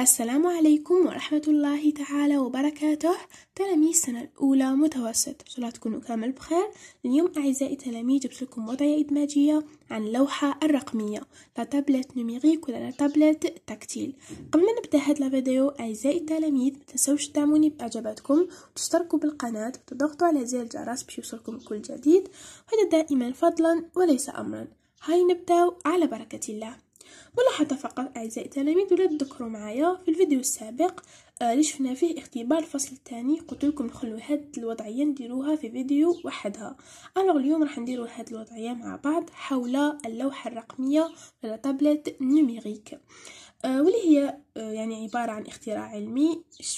السلام عليكم ورحمة الله تعالى وبركاته تلاميذ السنة الأولى متوسط إن شاء الله تكونوا كامل بخير اليوم أعزائي التلاميذ جبت لكم وضعية إدماجية عن اللوحة الرقمية لا تابلت نوميريك ولا تابلت تكتيل قبل ما نبدأ هذا الفيديو أعزائي التلاميذ متنسوش تدعموني بإعجاباتكم وتشتركوا بالقناة وتضغطوا على زر الجرس باش يوصلكم كل جديد وهذا دائما فضلا وليس أمرا هاي نبدأ على بركة الله ملاحظة فقط أعزائي التلاميذ ولا تذكروا معايا في الفيديو السابق آه، اللي شفنا فيه اختبار الفصل الثاني قلت لكم نخلو هاد الوضعية نديروها في فيديو وحدها الوغ اليوم راح نديرو هاد الوضعية مع بعض حول اللوحة الرقمية ولا تابلت نيميريك آه، واللي هي آه، يعني عبارة عن اختراع علمي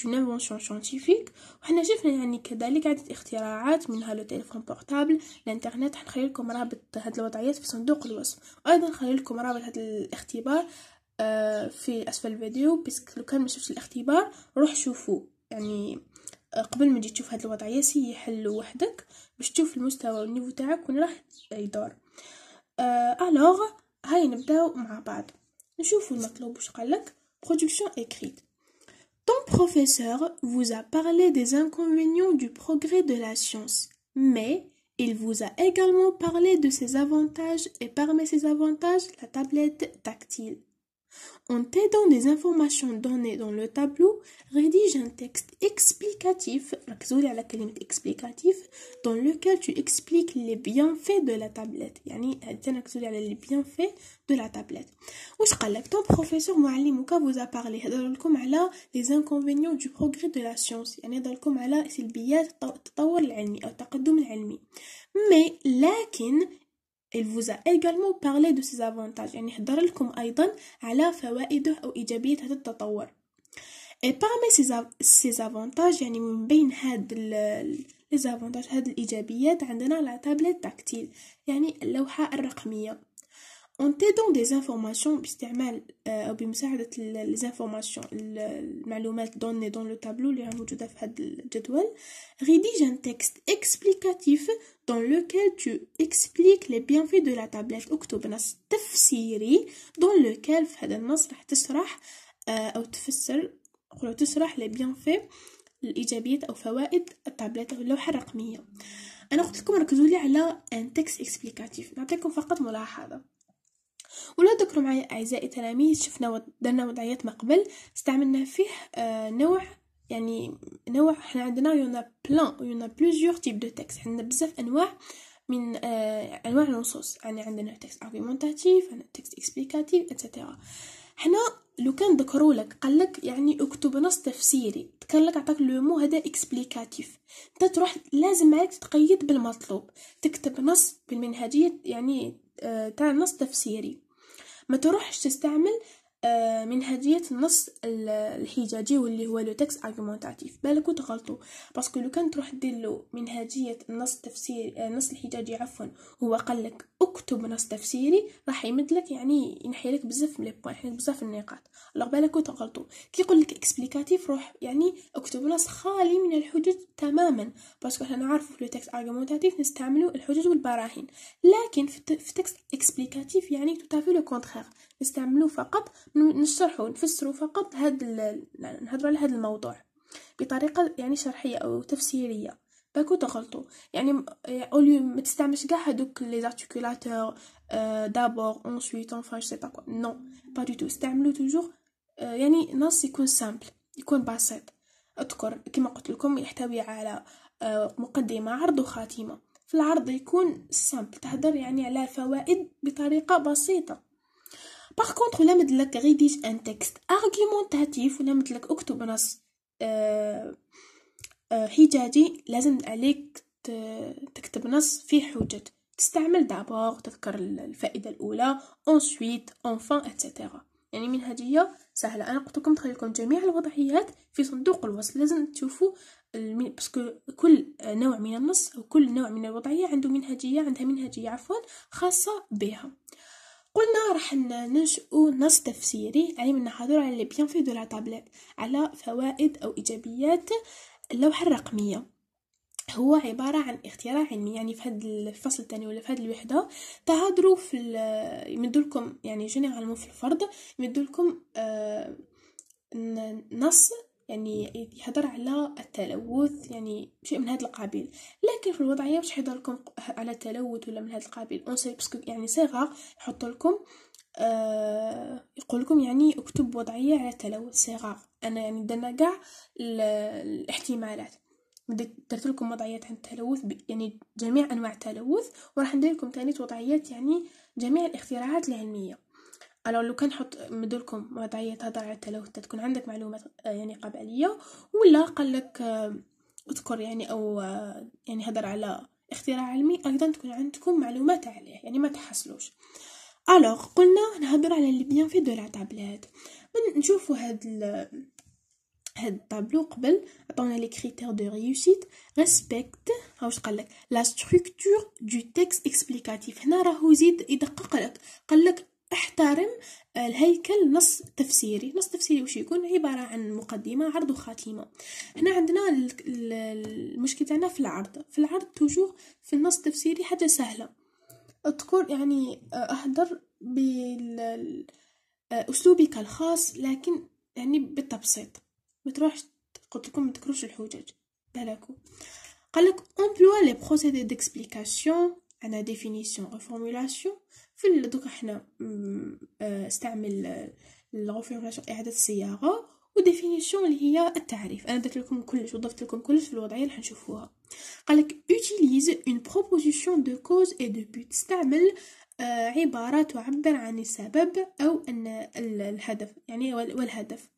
انفونسيون شانتيفيك وحنا شفنا يعني كذلك عدة اختراعات منها لو تليفون بورتابل الانترنت حنخلي لكم رابط هاد الوضعيات في صندوق الوصف وايضا نخلي لكم رابط هاد الاختبار آه، في اسفل الفيديو بس لو كان ما شفتش الاختبار روح شوفو يعني قبل ما تجي تشوف هاد الوضعيه سي حلو وحدك باش تشوف المستوى والنيفو تاعك وين راح يدور الوغ هاي نبداو مع بعض production écrite ton professeur vous a parlé des inconvénients du progrès de la science mais il vous a également parlé de ses avantages et parmi ses avantages la tablette tactile en t'aidant des informations données dans le tableau, rédige un texte explicatif, explicatif, dans lequel tu expliques les bienfaits de la tablette. yani les bienfaits de la tablette. واش قالك ton professeur معلمك vous a parlé les inconvénients du progrès de la science Yani هضر لكم على سلبيات Mais il vous a également parlé de ses avantages يعني حضر لكم أيضا على فوائده أو إيجابية هذا التطور et parmi ces avantages يعني من بين هاد ليزافونتاج هاد الإيجابيات عندنا لا تابلت تاكتيل يعني اللوحة الرقمية en تيدون دي زانفورماسيون باستعمال أو بمساعدة لي زانفورماسيون المعلومات دوني دون لو تابلو اللي موجودة في هذا الجدول rédige ان texte explicatif dans lequel تو اكسبليك لي بيانفي دو لا تابليت اكتب نص تفسيري dans lequel في هذا النص راح تشرح أو تفسر أو تشرح لي بيانفي الايجابيات او فوائد التابلت او اللوحه الرقميه انا قلت لكم ركزوا لي على ان تكست اكسبليكاتيف نعطيكم فقط ملاحظه ولو معي أعزائي التلاميذ شفنا درنا وضعيات ما قبل استعملنا فيه آه، نوع يعني نوع حنا عندنا يونا بلان يونا بلوزيور تيب دو تكست عندنا بزاف انواع من آه، انواع النصوص يعني عندنا تكست ارغومونتاتيف عندنا تكست اكسبليكاتيف اتسيتيرا حنا لو كان ذكروا لك قال لك يعني اكتب نص تفسيري كان لك عطاك لو مو هذا اكسبليكاتيف انت تروح لازم عليك تتقيد بالمطلوب تكتب نص بالمنهجيه يعني آه، تاع نص تفسيري ما تروحش تستعمل آه، من هدية النص الحجاجي واللي هو لو تكست ارغومونتاتيف بالك وتغلطوا باسكو لو كان تروح دير له من هدية النص تفسير النص آه، الحجاجي عفوا هو قال لك اكتب نص تفسيري راح يمد لك يعني ينحي لك بزاف لي بوين ينحي بزاف النقاط الوغ بالك وتغلطوا كي يقول لك اكسبليكاتيف روح يعني اكتب نص خالي من الحجج تماما باسكو حنا نعرفوا في لو تكست ارغومونتاتيف نستعملوا الحجج والبراهين لكن في تكست اكسبليكاتيف يعني تو لو كونترير نستعملو فقط نشرحو نفسرو فقط هاد نهضروا على هاد الموضوع بطريقه يعني شرحيه او تفسيريه باكو تغلطوا يعني اوليو يعني ما تستعملش كاع هادوك لي زارتيكولاتور آه، دابور اونسويت انفان جو سي با كوا نو با دو تو استعملو توجور آه، يعني نص يكون سامبل يكون بسيط اذكر كما قلت لكم يحتوي على آه، مقدمه عرض وخاتمه في العرض يكون سامبل تهدر يعني على فوائد بطريقه بسيطه باغ كونطخ ولا مدلك غي ان تكست ارغيمونتاتيف ولا مدلك اكتب نص حجاجي لازم عليك تكتب نص فيه حجج تستعمل دابور تذكر الفائده الاولى أونسويت أونفان إكسيتيرا يعني من هدية سهلة أنا قلت لكم جميع الوضعيات في صندوق الوصف لازم تشوفوا المي... كل نوع من النص أو كل نوع من الوضعية عنده منهجية عندها منهجية عفوا خاصة بها قلنا راح ننشئ نص تفسيري يعني من نحضر على البيانفي دو لا على فوائد أو إيجابيات اللوحة الرقمية هو عبارة عن اختراع علمي يعني في هاد الفصل الثاني ولا في هاد الوحدة تهضروا في يمدولكم يعني جينيرالمون في الفرض يمدولكم آه نص يعني يهضر على التلوث يعني شيء من هذا القبيل لكن في الوضعيه باش يهضر لكم على التلوث ولا من هذا القبيل اونسي باسكو يعني صيغه يحط لكم آه يقول لكم يعني اكتب وضعيه على التلوث صيغه انا يعني درنا كاع الاحتمالات درت لكم وضعيات عن التلوث يعني جميع انواع التلوث وراح ندير لكم ثاني وضعيات يعني جميع الاختراعات العلميه الو لو كان نحط مدولكم وضعية على التلوث تكون عندك معلومات آه، يعني قبلية ولا قال لك آه، اذكر يعني أو آه، يعني هضر على اختراع علمي أيضا تكون عندكم معلومات عليه يعني ما تحصلوش الو قلنا نهضر على اللي بيان في دو لا تابلات نشوفو هاد ال... هاد الطابلو قبل عطونا لي كريتير دو ريوشيت ريسبكت ها واش قالك لا ستركتور دو تيكست اكسبليكاتيف هنا راهو زيد يدقق لك قالك احترم آه، الهيكل نص تفسيري نص تفسيري وش يكون عبارة عن مقدمة عرض وخاتمة هنا عندنا المشكلة تاعنا في العرض في العرض توجور في النص التفسيري حاجة سهلة تكون يعني آه، اهدر بأسلوبك آه، الخاص لكن يعني بالتبسيط ما تروحش قلت لكم ما تكروش الحجج بلاكو قالك امبلوا لي بروسيدي ديكسبليكاسيون انا ديفينيسيون ريفورمولاسيون في دوك حنا آه، استعمل آه، الغوفيون اعاده الصياغه وديفينيسيون اللي هي التعريف انا درت لكم كلش وضفت لكم كلش في الوضعيه اللي حنشوفوها قالك utilize اون بروبوزيسيون دو كوز اي دو بوت استعمل آه، عبارة تعبر عن السبب أو أن الهدف يعني والهدف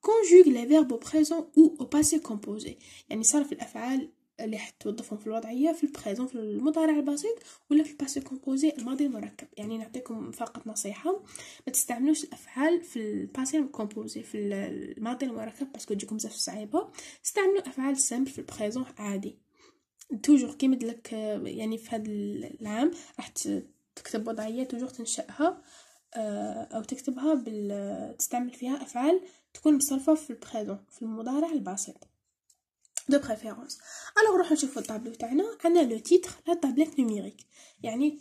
كونجوغ لي verbes au présent او au passé يعني صرف الأفعال اللي حتوظفهم في الوضعية في البريزون في المضارع البسيط ولا في الباسي كومبوزي الماضي المركب يعني نعطيكم فقط نصيحة ما تستعملوش الأفعال في الباسي كومبوزي في الماضي المركب باسكو تجيكم بزاف صعيبة استعملوا أفعال سامبل في البريزون عادي توجور كيما لك يعني في هذا العام راح تكتب وضعية توجور تنشأها آه، أو تكتبها بال... تستعمل فيها أفعال تكون مصرفة في البريزون في المضارع البسيط دو بريفيرونس الوغ نروحو نشوفو الطابلو تاعنا عندنا لو تيتر لا طابليت نوميريك يعني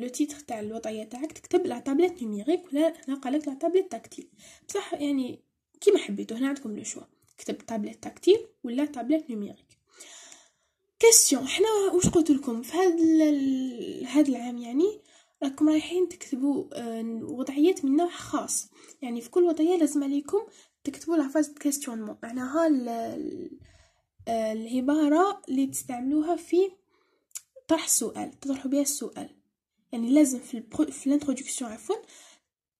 لو تيتر تاع الوضعيه تاعك تكتب لا طابليت نوميريك ولا هنا قالك لا طابليت تاكتيل بصح يعني كيما حبيتو هنا عندكم لو شوا كتب طابليت تاكتيل ولا طابليت نوميريك كاستيون حنا واش قلت لكم في هذا هذا العام يعني راكم رايحين تكتبوا آه، وضعيات من نوع خاص يعني في كل وضعيه لازم عليكم تكتبوا لافاز كاستيونمون معناها آه، العبارة اللي تستعملوها في طرح السؤال تطرحوا بها السؤال يعني لازم في البرو... في الانترودكسيون عفوا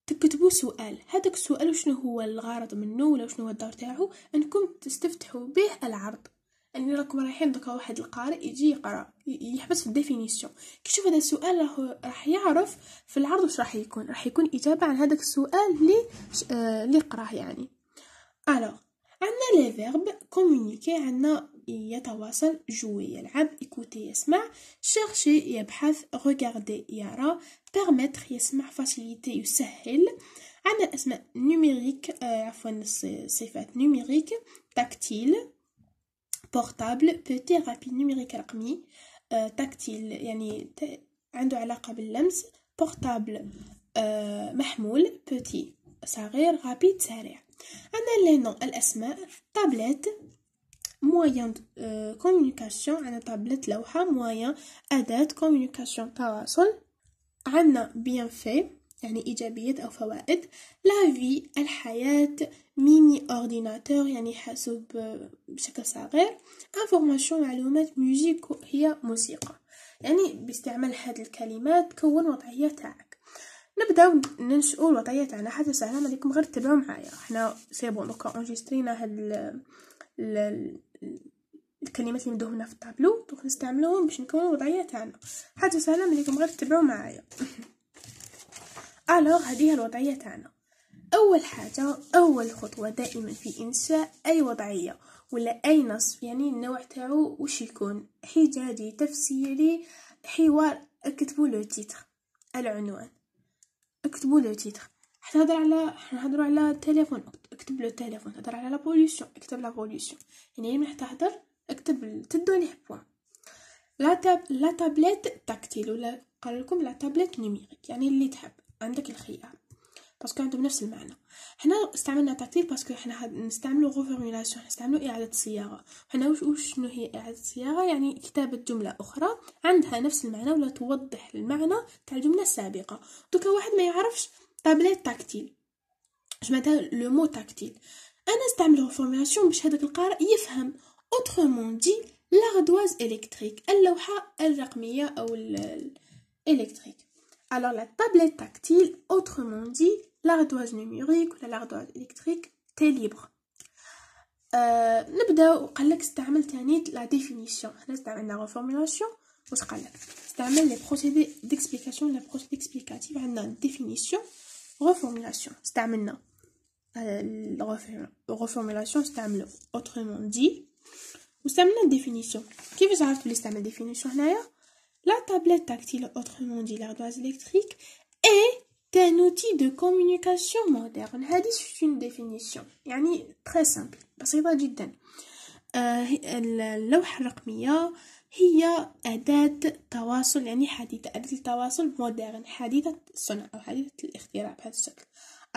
تكتبوا سؤال هذاك السؤال وشنو هو الغرض منه ولا شنو هو الدور تاعو انكم تستفتحوا به العرض اني يعني راكم رايحين دوكا واحد القارئ يجي يقرا يحبس في الديفينيسيون كي يشوف هذا السؤال راه راح يعرف في العرض واش راح يكون راح يكون اجابه عن هذاك السؤال اللي آه، اللي قراه يعني الوغ عندنا لي فيرب كومونيكي عندنا يتواصل جوي يلعب إيكوتي يسمع شيرشي يبحث ريغاردي يرى بيرميتر يسمع فاسيليتي يسهل عندنا اسماء نوميريك عفوا الصفات نوميريك تاكتيل بورتابل بوتي رابي نوميريك رقمي تاكتيل آه، يعني عنده علاقة باللمس بورتابل آه، محمول بوتي صغير رابيد سريع عندنا لي نو الاسماء طابليت موايان كومونيكاسيون عندنا طابليت لوحة moyen أداة كومونيكاسيون تواصل عندنا في يعني إيجابيات أو فوائد لا في الحياة ميني أورديناتور يعني حاسوب آه، بشكل صغير انفورماسيون معلومات ميوزيك هي موسيقى يعني باستعمال هاد الكلمات تكون وضعية تاعك نبداو ننشئوا الوضعيه تاعنا سهله ما عليكم غير تبعوا معايا حنا سي دوكا اونجيسترينا هاد ال ال الكلمات اللي مدوهم في الطابلو دوك نستعملوهم باش نكونوا الوضعيه تاعنا سهله ما عليكم غير تبعوا معايا الوغ هذه هي الوضعيه تاعنا اول حاجه اول خطوه دائما في انشاء اي وضعيه ولا اي نص يعني النوع تاعو واش يكون حجازي تفسيري حوار اكتبوا لو تيتر العنوان اكتبوا له تيتر هضر على نهضروا على التليفون اكتب له التليفون هضر على لا اكتب لا بوليسيون يعني ملي تهضر اكتب تدو ليه بوان لا تاب لا تابليت تاكتيل ولا قال لكم لا تابليت نيميريك يعني اللي تحب عندك الخيار باسكو عندهم نفس المعنى حنا استعملنا تعطيل باسكو حنا نستعملو غوفورميلاسيون نستعملو اعاده صياغه حنا وش شنو هي اعاده صياغه يعني كتابه جمله اخرى عندها نفس المعنى ولا توضح المعنى تاع الجمله السابقه دوكا واحد ما يعرفش طابلات تاكتيل معناتها لو مو تاكتيل انا نستعمل غوفورميلاسيون باش هذاك القارئ يفهم اوترومون دي لاغدواز الكتريك اللوحه الرقميه او الالكتريك Alors la tablette tactile, autrement dit L'ardoise numérique ou l'ardoise électrique est libre. Nous allons voir la définition. Nous allons voir la reformulation. Nous allons voir les procédés d'explication. La procédure explicative est la définition, la reformulation. Nous allons voir la reformulation. Autrement dit, nous allons voir la définition. Qui vous a dit la définition La tablette tactile, autrement dit, l'ardoise électrique, est. كان outil de communication moderne هذه c'est une définition يعني très simple بسيطة جدا اللوحة الرقمية هي أداة تواصل يعني حديثة أداة التواصل مودرن حديثة الصنع أو حديثة الاختراع بهذا الشكل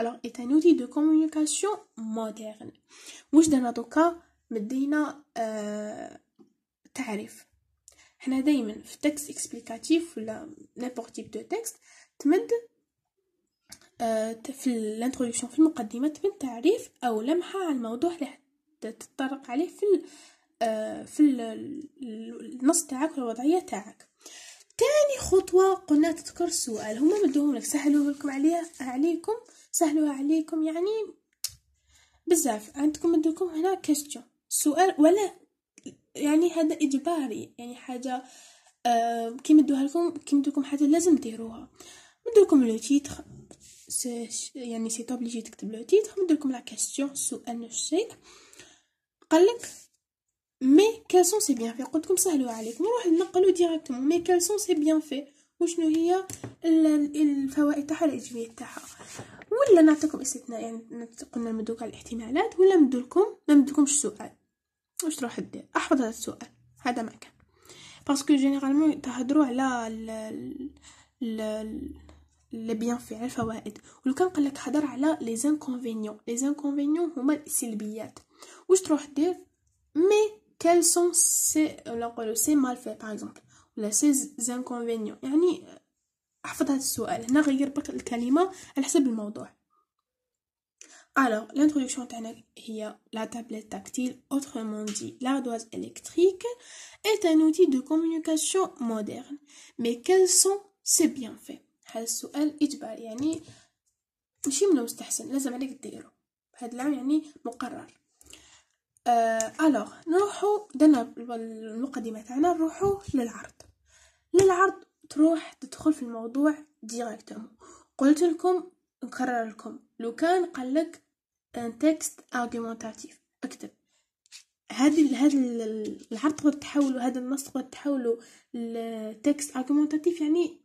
alors est un outil de communication moderne واش درنا دوكا مدينا آه تعريف حنا دايما في تكست اكسبليكاتيف ولا نيبورت تيب دو تكست تمد آه، في الانتروديكسيون في المقدمة تبين تعريف أو لمحة عن الموضوع اللي تتطرق عليه في آه، في النص تاعك والوضعية تاعك تاني خطوة قلنا تذكر السؤال هما مدوهم لك سهلوه لكم عليها عليكم سهلوها عليكم يعني بزاف عندكم مدوكم هنا كيستيون سؤال ولا يعني هذا إجباري يعني حاجة آه كي مدوها لكم كي مدوكم حاجة لازم ديروها مدوكم لو تيتر يعني سي توبليجي تكتب لو تيتر نديرلكم لا كاستيون سؤال نفس الشيء قالك مي كالسون سي بيان في قلتلكم سهلوا عليكم نروح ننقلو ديريكتومون مي كالسون سي بيان في وشنو هي الفوائد تاعها الايجابيه تاعها ولا نعطيكم استثناء يعني قلنا نمدوك على الاحتمالات ولا لكم ما نمدوكمش سؤال واش تروح دير احفظ هذا السؤال هذا ما كان باسكو جينيرالمون تهضروا على ال ال les bienfaits, les fauvaides. Donc, on va regarder les inconvénients. Les inconvénients, ce sont les silbillades. Je vais vous mais quels sont ces malfaits, par exemple, ou ces inconvénients. Je vais vous poser cette question. Je vais vous changer le mot selon le sujet. Alors, l'introduction, c'est la tablette tactile. Autrement dit, l'ardoise électrique est un outil de communication moderne. Mais quels sont ces bienfaits? بحال السؤال إجباري يعني مشي منو مستحسن لازم عليك ديرو هاد العام يعني مقرر آه الوغ نروحو درنا المقدمه تاعنا نروحو للعرض للعرض تروح تدخل في الموضوع ديريكتوم قلت لكم نكرر لكم لو كان قالك ان تكست ارغومونتاتيف اكتب هذه هذا العرض تحولوا تحولو هذا النص تحولوا تحولو لتكست ارغومونتاتيف يعني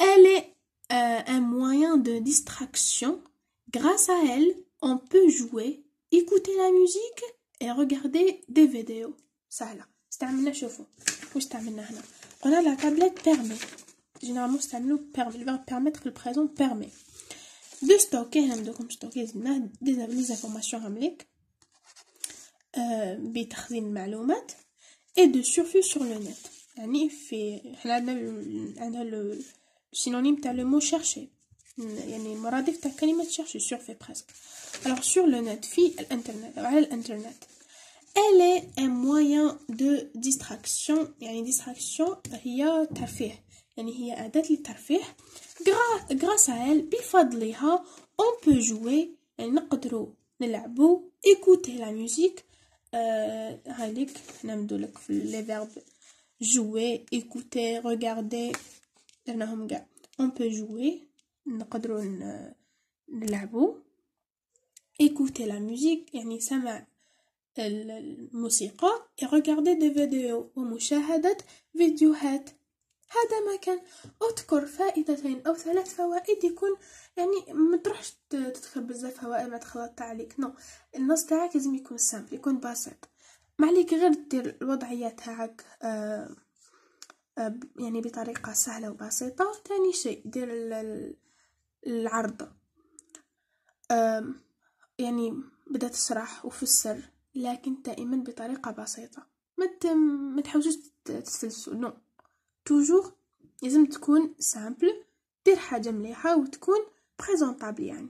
Elle est euh, un moyen de distraction. Grâce à elle, on peut jouer, écouter la musique et regarder des vidéos. سهلة استعملنا شوفوا واش استعملنا هنا قلنا la tablette permet. généralement permet. le verbe permettre le présent permet de stocker hein, informations the des de بتخزين et de surfer sur le net يعني في حنا le لو سينونيم تاع لو مو يعني مرادف تاع chercher », presque. alors sur le net في elle est un moyen de distraction une distraction هي ترفيه يعني هي أداة للترفيه غراس عال بفضلها اون بو جوي يعني نقدرو نلعبو ايكوتي لا ميوزيك آه هاليك حنا مدولك في لي فيرب جوي ايكوتي ريغاردي درناهم كاع اون بو جوي نقدرو نلعبو ايكوتي لا ميوزيك يعني سمع الموسيقى et regarder دي فيديو ومشاهدة فيديوهات هذا ما كان اذكر فائدتين او ثلاث فوائد يكون يعني ما تروحش تدخل بزاف فوائد ما تخلط عليك نو النص تاعك لازم يكون سامبل يكون بسيط ما عليك غير دير الوضعيه تاعك آه آه يعني بطريقه سهله وبسيطه ثاني شيء دير العرض يعني بدأت تشرح وفسر لكن دائما بطريقه بسيطه ما ما تحاولش تسلسل نو توجور لازم تكون سامبل دير حاجه مليحه وتكون بريزونطابل يعني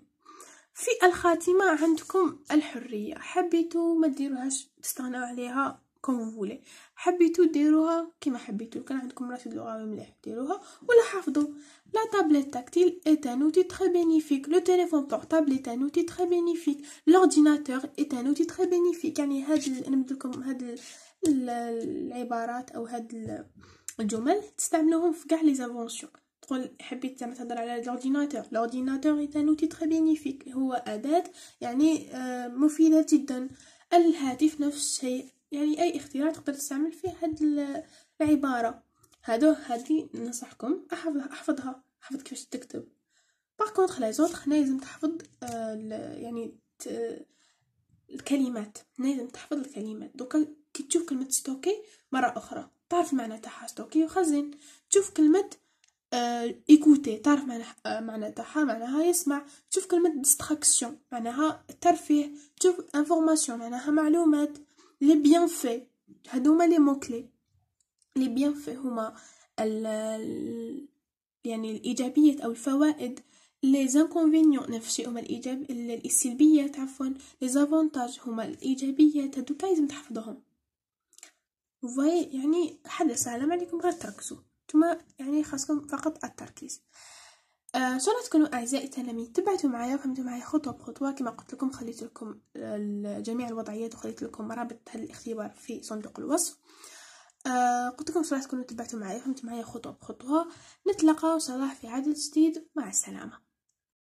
في الخاتمه عندكم الحريه حبيتو ما ديروهاش تستغناو عليها كوم فولي حبيتو ديروها كما حبيتو كان عندكم راس لغوي مليح ديروها ولا حافظوا لا تابليت تاكتيل اي un outil بينيفيك لو تيليفون téléphone portable est un بينيفيك لورديناتور bénéfique l'ordinateur est بينيفيك يعني هاد نمد لكم هاد العبارات او هاد الجمل تستعملوهم في كاع لي زافونسيون تقول حبيت زعما تهضر على لورديناتور لورديناتور اي ان اوتي تري بينيفيك هو اداه يعني آه، مفيده جدا الهاتف نفس الشيء يعني اي اختراع تقدر تستعمل فيه هاد العباره هادو هادي ننصحكم احفظها احفظها احفظ كيفاش تكتب باغ كونطخ لي زوطخ هنا لازم تحفظ آه، يعني الكلمات هنا لازم تحفظ الكلمات دوكا كي تشوف كلمه ستوكي مره اخرى تعرف معنى تاعها ستوكي وخزن تشوف كلمة ايكوتي آه، تعرف معنى آه، معنى تاعها معناها يسمع تشوف كلمة ديستراكسيون معناها ترفيه تشوف انفورماسيون معناها معلومات لي بيان في هادوما لي مو كلي لي بيان في هما ال يعني الايجابيات او الفوائد لي زانكونفينيون نفس الشيء هما الايجاب السلبيات عفوا لي زافونتاج هما الايجابيات هادوكا لازم تحفظهم فاي يعني حد السلام عليكم غير تركزوا ثم يعني خاصكم فقط التركيز آه شلون تكونوا اعزائي التلاميذ تبعتوا معايا وفهمتوا معايا خطوه بخطوه كما قلت لكم خليت لكم جميع الوضعيات وخليت لكم رابط الاختبار في صندوق الوصف آه قلت لكم صراحة تكونوا تبعتوا معايا فهمتوا معايا خطوة بخطوة نتلقى صلاح في عدد جديد مع السلامة